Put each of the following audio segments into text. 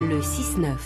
Le 6-9.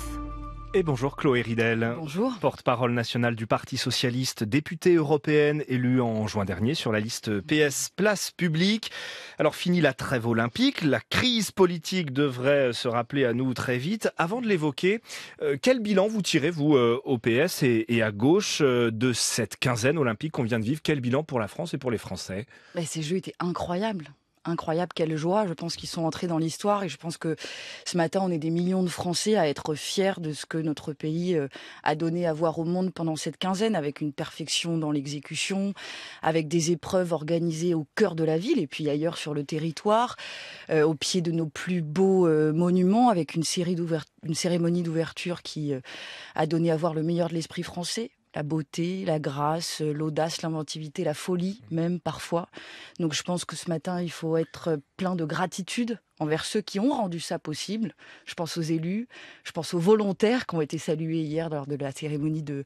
Et bonjour Chloé Ridel. Bonjour. Porte-parole nationale du Parti Socialiste, députée européenne, élue en juin dernier sur la liste PS Place Publique. Alors fini la trêve olympique, la crise politique devrait se rappeler à nous très vite. Avant de l'évoquer, euh, quel bilan vous tirez, vous, euh, au PS et à gauche, euh, de cette quinzaine olympique qu'on vient de vivre Quel bilan pour la France et pour les Français Ces Jeux étaient incroyables incroyable, quelle joie. Je pense qu'ils sont entrés dans l'histoire et je pense que ce matin, on est des millions de Français à être fiers de ce que notre pays euh, a donné à voir au monde pendant cette quinzaine, avec une perfection dans l'exécution, avec des épreuves organisées au cœur de la ville et puis ailleurs sur le territoire, euh, au pied de nos plus beaux euh, monuments, avec une, série une cérémonie d'ouverture qui a donné à voir le meilleur de l'esprit français, la beauté, la grâce, l'audace, l'inventivité, la folie même parfois. Donc je pense que ce matin, il faut être plein de gratitude envers ceux qui ont rendu ça possible. Je pense aux élus, je pense aux volontaires qui ont été salués hier lors de la cérémonie de,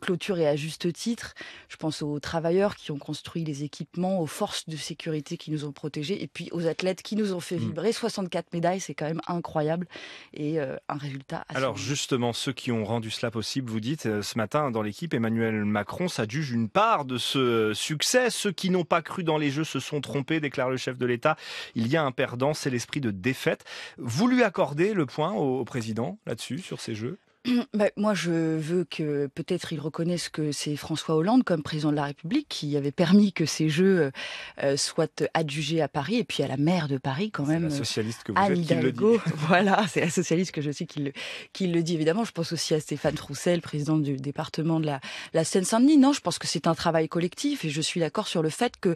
clôture et à juste titre. Je pense aux travailleurs qui ont construit les équipements, aux forces de sécurité qui nous ont protégés et puis aux athlètes qui nous ont fait mm. vibrer. 64 médailles, c'est quand même incroyable et euh, un résultat assez Alors justement, ceux qui ont rendu cela possible, vous dites euh, ce matin dans l'équipe, Emmanuel Macron s'adjuge une part de ce succès. Ceux qui n'ont pas cru dans les jeux se sont trompés, déclare le chef de l'État. Il y a un perdant, c'est l'esprit de défaite. Vous lui accordez le point au président là-dessus, sur ces jeux Bah, moi, je veux que peut-être ils reconnaissent que c'est François Hollande, comme président de la République, qui avait permis que ces Jeux euh, euh, soient adjugés à Paris et puis à la maire de Paris, quand même. La euh, socialiste que vous Anne êtes Voilà, c'est la socialiste que je sais qu'il le, dit. Évidemment, je pense aussi à Stéphane Troussel, président du département de la, Seine-Saint-Denis. Non, je pense que c'est un travail collectif et je suis d'accord sur le fait que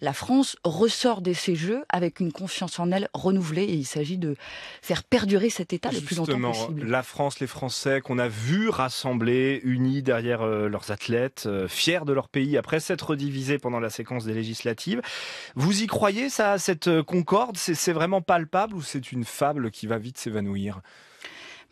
la France ressort de ces Jeux avec une confiance en elle renouvelée et il s'agit de faire perdurer cet état le plus longtemps possible. La France, les Français qu'on a vu rassemblés, unis derrière euh, leurs athlètes, euh, fiers de leur pays après s'être divisés pendant la séquence des législatives. Vous y croyez, ça, cette euh, concorde C'est vraiment palpable ou c'est une fable qui va vite s'évanouir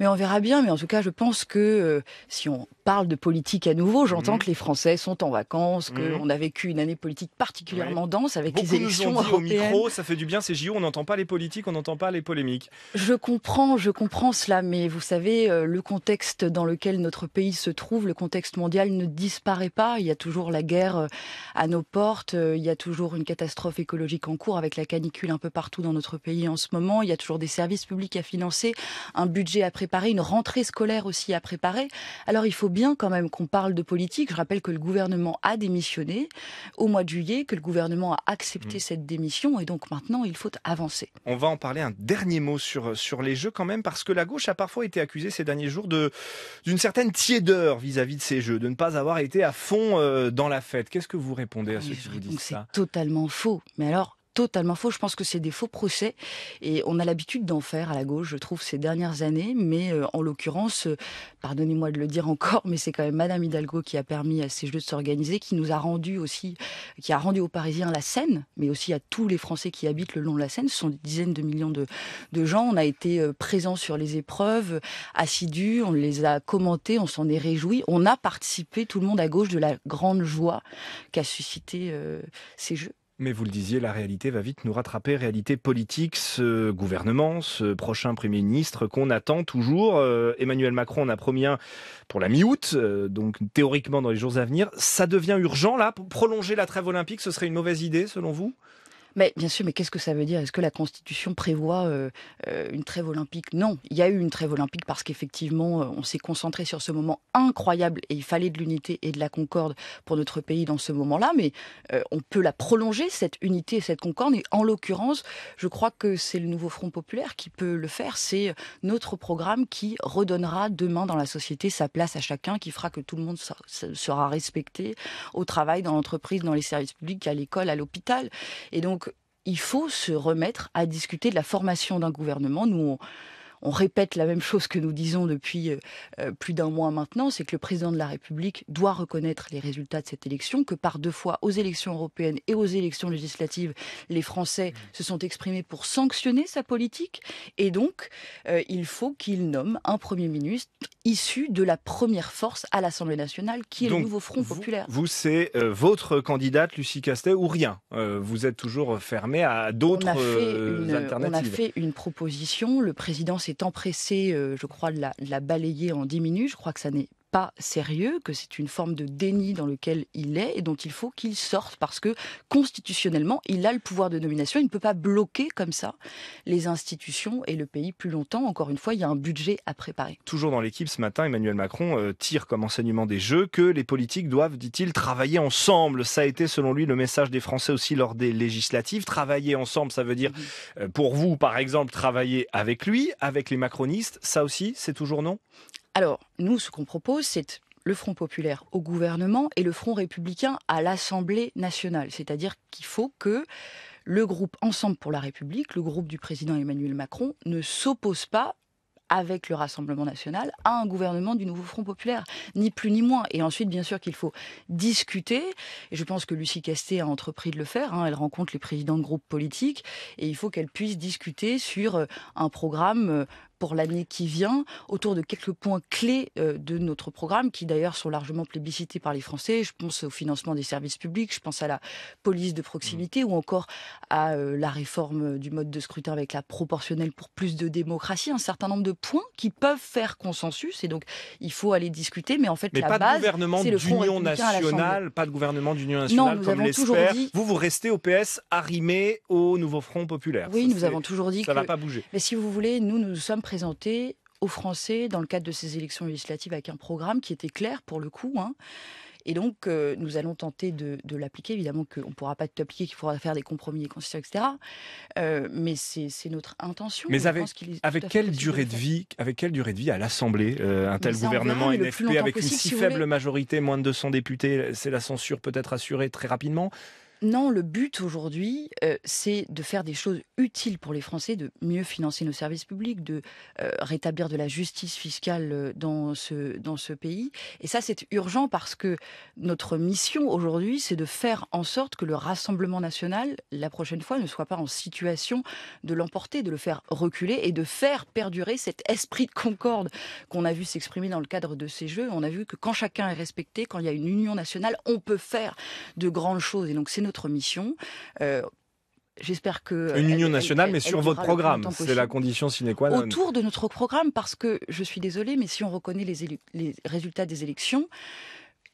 mais on verra bien. Mais en tout cas, je pense que euh, si on parle de politique à nouveau, j'entends mhm. que les Français sont en vacances, qu'on mhm. a vécu une année politique particulièrement dense avec les élections dit au micro, ça fait du bien ces JO, on n'entend pas les politiques, on n'entend pas les polémiques. Je comprends, je comprends cela, mais vous savez, euh, le contexte dans lequel notre pays se trouve, le contexte mondial ne disparaît pas. Il y a toujours la guerre euh, à nos portes, il y a toujours une catastrophe écologique en cours avec la canicule un peu partout dans notre pays en ce moment, il y a toujours des services publics à financer, un budget à préparer une rentrée scolaire aussi à préparer. Alors il faut bien quand même qu'on parle de politique. Je rappelle que le gouvernement a démissionné au mois de juillet, que le gouvernement a accepté mmh. cette démission et donc maintenant il faut avancer. On va en parler un dernier mot sur, sur les jeux quand même parce que la gauche a parfois été accusée ces derniers jours de d'une certaine tiédeur vis-à-vis de ces jeux, de ne pas avoir été à fond euh, dans la fête. Qu'est-ce que vous répondez à ce qui vous disent ça C'est totalement faux. Mais alors totalement faux. Je pense que c'est des faux procès et on a l'habitude d'en faire à la gauche, je trouve, ces dernières années. Mais euh, en l'occurrence, euh, pardonnez-moi de le dire encore, mais c'est quand même Madame Hidalgo qui a permis à ces Jeux de s'organiser, qui nous a rendu aussi, qui a rendu aux Parisiens la Seine, mais aussi à tous les Français qui habitent le long de la Seine. Ce sont des dizaines de millions de, de gens. On a été euh, présents sur les épreuves, assidus, on les a commentés, on s'en est réjouis. On a participé, tout le monde à gauche, de la grande joie qu'a suscité ces Jeux. Mais vous le disiez, la réalité va vite nous rattraper. Réalité politique, ce gouvernement, ce prochain Premier ministre qu'on attend toujours. Euh, Emmanuel Macron en a promis un pour la mi-août, euh, donc théoriquement dans les jours à venir. Ça devient urgent là Prolonger la trêve olympique, ce serait une mauvaise idée selon vous mais bien sûr, mais qu'est-ce que ça veut dire Est-ce que la Constitution prévoit euh, euh, une trêve olympique Non, il y a eu une trêve olympique parce qu'effectivement, euh, on s'est concentré sur ce moment incroyable et il fallait de l'unité et de la concorde pour notre pays dans ce moment-là. Mais on peut la prolonger, cette unité et cette concorde. Et en l'occurrence, je crois que c'est le nouveau Front populaire qui peut le faire. C'est notre programme qui redonnera demain dans la société sa place à chacun, qui fera que tout le monde sera respecté au travail, dans l'entreprise, dans les services publics, à l'école, à l'hôpital. Et donc, il faut se remettre à discuter de la formation d'un gouvernement. Nous, on répète la même chose que nous disons depuis euh, euh, plus d'un mois maintenant, c'est que le président de la République doit reconnaître les résultats de cette élection, que par deux fois aux élections européennes et aux élections législatives, les Français mm. se sont exprimés pour sanctionner sa politique, et donc euh, il faut qu'il nomme un Premier ministre issu de la première force à l'Assemblée nationale, qui est le nouveau Front populaire. Vous, c'est votre candidate, Lucie Castet, ou rien. vous êtes toujours fermé à d'autres alternatives. On a fait une proposition, le président c'est empressé, euh, je crois, de la, balayer en 10 minutes. Je crois que ça n'est pas sérieux, que c'est une forme de déni dans lequel il est et dont il faut qu'il sorte parce que constitutionnellement, il a le pouvoir de nomination, il ne peut pas bloquer comme ça les institutions et le pays plus longtemps. Encore une fois, il y a un budget à préparer. Toujours dans l'équipe ce matin, Emmanuel Macron euh, tire comme enseignement des jeux que les politiques doivent, dit-il, travailler ensemble. Ça a été selon lui le message des Français aussi lors des législatives. Travailler ensemble, ça veut dire euh, pour vous par exemple travailler avec lui, avec les macronistes, ça aussi c'est toujours non alors, nous, ce qu'on propose, c'est le Front populaire au gouvernement et le Front républicain à l'Assemblée nationale. C'est-à-dire qu'il faut que le groupe Ensemble pour la République, le groupe du président Emmanuel Macron, ne s'oppose pas avec le Rassemblement national à un gouvernement du nouveau Front populaire, ni plus ni moins. Et ensuite, bien sûr qu'il faut discuter, et je pense que Lucie Casté a entrepris de le faire, hein. elle rencontre les présidents de groupes politiques, et il faut qu'elle puisse discuter sur euh, un programme euh, pour l'année qui vient autour de quelques points clés euh, de notre programme qui d'ailleurs sont largement plébiscités par les Français. Je pense au financement des services publics, je pense à la police de proximité ou encore à euh, la réforme du mode de scrutin avec la proportionnelle pour plus de démocratie. Un certain nombre de points qui peuvent faire consensus et donc il faut aller discuter. Mais en fait, la pas base, de gouvernement d'union nationale, pas de gouvernement d'union nationale non, nous comme l'espère. Dit... Vous vous restez au PS arrimé au nouveau Front populaire. Oui, nous avons toujours dit que ça va pas bouger. Mais si vous voulez, nous nous sommes présenté aux Français dans le cadre de ces élections législatives avec un programme qui était clair pour le coup. Hein. Et donc, euh, nous allons tenter de, l'appliquer. Évidemment qu'on ne pourra pas tout appliquer, qu'il faudra faire des compromis et concessions, etc. Euh, mais c'est notre intention. Mais avec, avec quelle durée de, vie, avec quelle durée de vie à l'Assemblée euh, Un tel gouvernement et NFP avec une si, faible majorité, moins de 200 députés, c'est la censure peut-être assurée très rapidement non, le but aujourd'hui, euh, c'est de faire des choses utiles pour les Français, de mieux financer nos services publics, de euh, rétablir de la justice fiscale euh, dans ce, dans ce pays. Et ça, c'est urgent parce que notre mission aujourd'hui, c'est de faire en sorte que le Rassemblement national, la prochaine fois, ne soit pas en situation de l'emporter, de le faire reculer et de faire perdurer cet esprit de concorde qu'on a vu s'exprimer dans le cadre de ces Jeux. On a vu que quand chacun est respecté, quand il y a une union nationale, on peut faire de grandes choses. Et donc, c'est notre mission. Euh, j'espère que. Une union nationale, mais sur votre programme. C'est la condition sine qua non. Autour de notre programme, parce que je suis désolée, mais si on reconnaît les, les résultats des élections,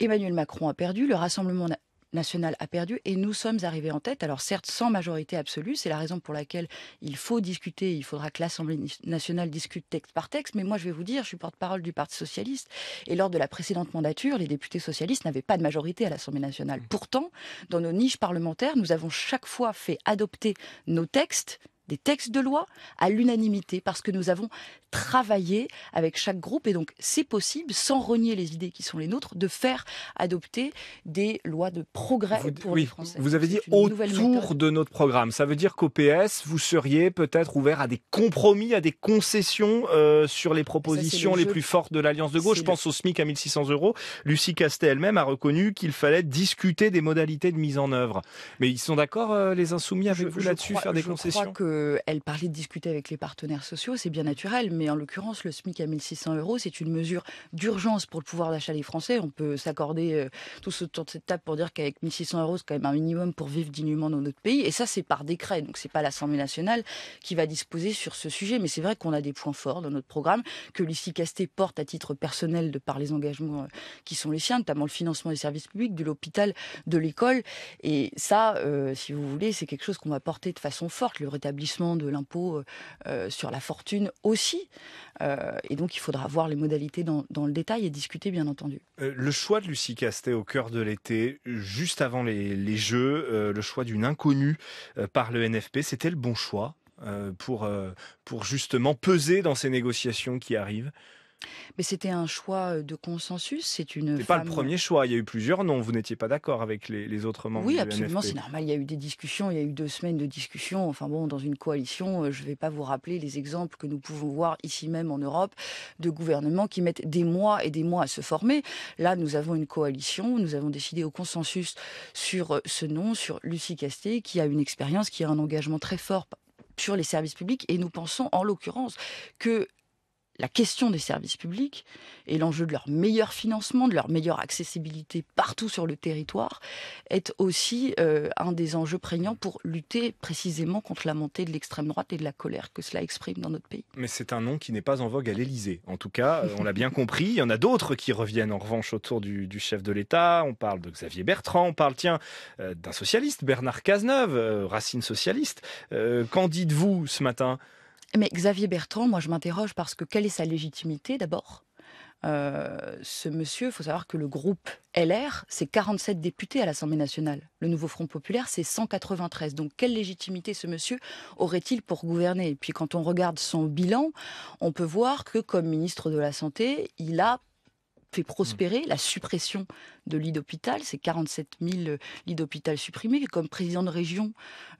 Emmanuel Macron a perdu, le Rassemblement nationale a perdu et nous sommes arrivés en tête. Alors certes, sans majorité absolue, c'est la raison pour laquelle il faut discuter, il faudra que l'Assemblée nationale discute texte par texte, mais moi je vais vous dire, je suis porte-parole du Parti socialiste, et lors de la précédente mandature, les députés socialistes n'avaient pas de majorité à l'Assemblée nationale. Mmh. Pourtant, dans nos niches parlementaires, nous avons chaque fois fait adopter nos textes des textes de loi à l'unanimité parce que nous avons travaillé avec chaque groupe et donc c'est possible, sans renier les idées qui sont les nôtres, de faire adopter des lois de progrès pour les Français. Vous avez dit autour de notre programme. Ça veut dire qu'au PS, vous seriez peut-être ouvert à des compromis, à des concessions euh, sur les propositions les plus fortes de l'Alliance de gauche. Je pense au SMIC à 1600 euros. Lucie Castet elle-même a reconnu qu'il fallait discuter des modalités de mise en œuvre. Mais ils sont d'accord, euh, les insoumis, avec vous là-dessus, faire des concessions que elle parlait de discuter avec les partenaires sociaux, c'est bien naturel, mais en l'occurrence, le SMIC à 1600 euros, c'est une mesure d'urgence pour le pouvoir d'achat des Français. On peut s'accorder tout euh, tous autour de cette table pour dire qu'avec 1600 euros, c'est quand même un minimum pour vivre dignement dans notre pays. Et ça, c'est par décret, donc c'est pas l'Assemblée nationale qui va disposer sur ce sujet. Mais c'est vrai qu'on a des points forts dans notre programme que Lucie Casté porte à titre personnel de par les engagements euh, qui sont les siens, notamment le financement des services publics, de l'hôpital, de l'école. Et ça, euh, si vous voulez, c'est quelque chose qu'on va porter de façon forte, le rétablissement de l'impôt euh, euh, sur la fortune aussi. Euh, et donc, il faudra voir les modalités dans, le détail et discuter, bien entendu. le choix de Lucie Castet au cœur de l'été, juste avant les, Jeux, le choix d'une inconnue par le NFP, c'était le bon choix pour, pour justement peser dans ces négociations qui arrivent mais c'était un choix euh, de consensus. C'est une. pas le premier choix. Il y a eu plusieurs noms. Vous n'étiez pas d'accord avec les, autres membres. Oui, absolument. C'est normal. Il y a eu des discussions. Il y a eu deux semaines de discussions. Enfin bon, dans une coalition, euh, je ne vais pas vous rappeler les exemples que nous pouvons voir ici même en Europe de gouvernements qui mettent des mois et des mois à se former. Là, nous avons une coalition. Nous avons décidé au consensus sur euh, ce nom, sur Lucie Casté, qui a une expérience, qui a un engagement très fort sur les services publics et nous pensons en l'occurrence que la question des services publics et l'enjeu de leur meilleur financement, de leur meilleure accessibilité partout sur le territoire est aussi euh, un des enjeux prégnants pour lutter précisément contre la montée de l'extrême droite et de la colère que cela exprime dans notre pays. Mais c'est un nom qui n'est pas en vogue à l'Élysée. En tout cas, euh, on l'a bien compris. Il y en a d'autres qui reviennent en revanche autour du, chef de l'État. On parle de Xavier Bertrand, on parle, tiens, euh, d'un socialiste, Bernard Cazeneuve, racine socialiste. Qu'en dites-vous ce matin mais Xavier Bertrand, moi je m'interroge parce que quelle est sa légitimité d'abord euh, ce monsieur, il faut savoir que le groupe LR, c'est 47 députés à l'Assemblée nationale. Le nouveau Front populaire, c'est 193. Donc quelle légitimité ce monsieur aurait-il pour gouverner Et puis quand on regarde son bilan, on peut voir que comme ministre de la Santé, il a fait mmh. prospérer la suppression de lits d'hôpital, c'est 47 000 lits d'hôpital supprimés. comme président de région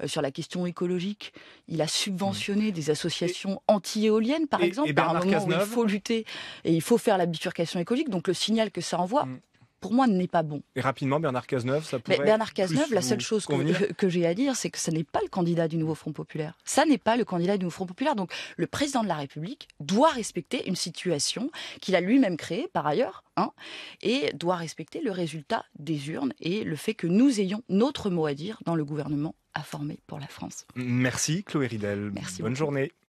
euh, sur la question écologique, il a mmh. subventionné des associations anti-éoliennes, par exemple, un moment où il faut lutter et il faut faire la bifurcation écologique. Donc le signal que ça envoie, mmh pour moi, n'est pas bon. Et rapidement, Bernard Cazeneuve, ça pourrait. Mais Bernard Cazeneuve, la seule chose que, j'ai à dire, c'est que ce n'est pas le candidat du nouveau Front Populaire. Ça n'est pas le candidat du nouveau Front Populaire. Donc, le président de la République doit respecter une situation qu'il a lui-même créée, par ailleurs, hein, et doit respecter le résultat des urnes et le fait que nous ayons notre mot à dire dans le gouvernement à former pour la France. Merci, Chloé Ridel. Merci. Bonne journée.